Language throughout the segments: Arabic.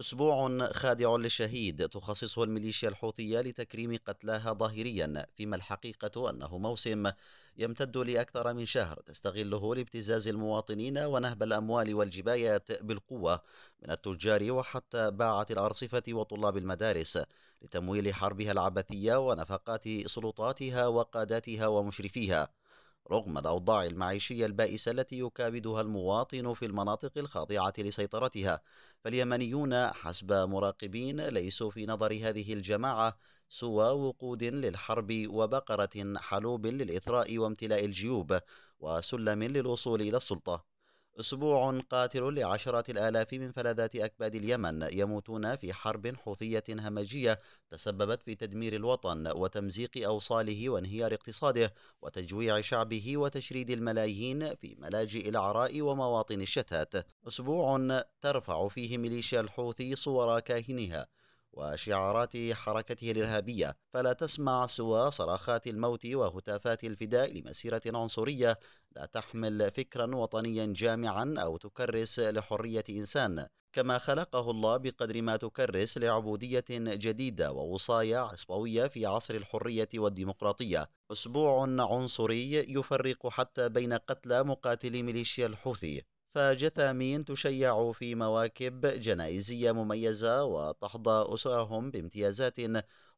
أسبوع خادع للشهيد تخصصه الميليشيا الحوثية لتكريم قتلاها ظاهريا فيما الحقيقة أنه موسم يمتد لأكثر من شهر تستغله لابتزاز المواطنين ونهب الأموال والجبايات بالقوة من التجار وحتى باعة الأرصفة وطلاب المدارس لتمويل حربها العبثية ونفقات سلطاتها وقاداتها ومشرفيها رغم الأوضاع المعيشية البائسة التي يكابدها المواطن في المناطق الخاضعة لسيطرتها فاليمنيون حسب مراقبين ليسوا في نظر هذه الجماعة سوى وقود للحرب وبقرة حلوب للإثراء وامتلاء الجيوب وسلم للوصول إلى السلطة أسبوع قاتل لعشرات الآلاف من فلذات أكباد اليمن يموتون في حرب حوثية همجية تسببت في تدمير الوطن وتمزيق أوصاله وانهيار اقتصاده وتجويع شعبه وتشريد الملايين في ملاجئ العراء ومواطن الشتات أسبوع ترفع فيه ميليشيا الحوثي صور كاهنها وشعارات حركته الإرهابية فلا تسمع سوى صرخات الموت وهتافات الفداء لمسيرة عنصرية لا تحمل فكرا وطنيا جامعا أو تكرس لحرية إنسان كما خلقه الله بقدر ما تكرس لعبودية جديدة ووصايا عصبوية في عصر الحرية والديمقراطية أسبوع عنصري يفرق حتى بين قتلى مقاتلي ميليشيا الحوثي فجثامين تشيع في مواكب جنائزية مميزة وتحظى أسرهم بامتيازات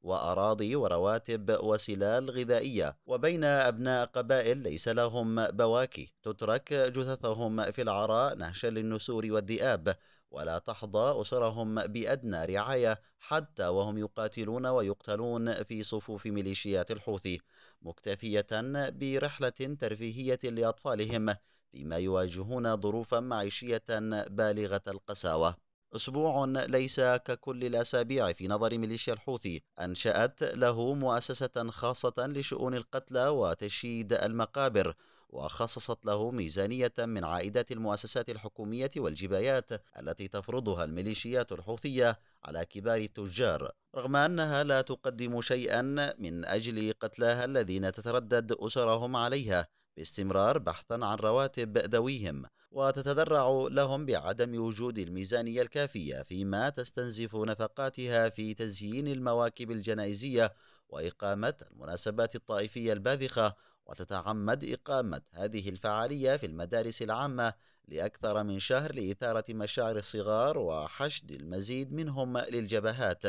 وأراضي ورواتب وسلال غذائية وبين أبناء قبائل ليس لهم بواكي تترك جثثهم في العراء نهشا للنسور والذئاب ولا تحظى أسرهم بأدنى رعاية حتى وهم يقاتلون ويقتلون في صفوف ميليشيات الحوثي مكتفية برحلة ترفيهية لأطفالهم فيما يواجهون ظروفا معيشية بالغة القساوة أسبوع ليس ككل الأسابيع في نظر ميليشيا الحوثي أنشأت له مؤسسة خاصة لشؤون القتلى وتشييد المقابر وخصصت له ميزانية من عائدات المؤسسات الحكومية والجبايات التي تفرضها الميليشيات الحوثية على كبار التجار رغم أنها لا تقدم شيئا من أجل قتلاها الذين تتردد أسرهم عليها باستمرار بحثا عن رواتب ذويهم وتتذرع لهم بعدم وجود الميزانية الكافية فيما تستنزف نفقاتها في تزيين المواكب الجنائزية وإقامة المناسبات الطائفية الباذخة وتتعمد إقامة هذه الفعالية في المدارس العامة لأكثر من شهر لإثارة مشاعر الصغار وحشد المزيد منهم للجبهات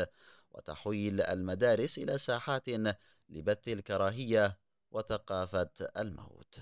وتحويل المدارس إلى ساحات لبث الكراهية وثقافة الموت.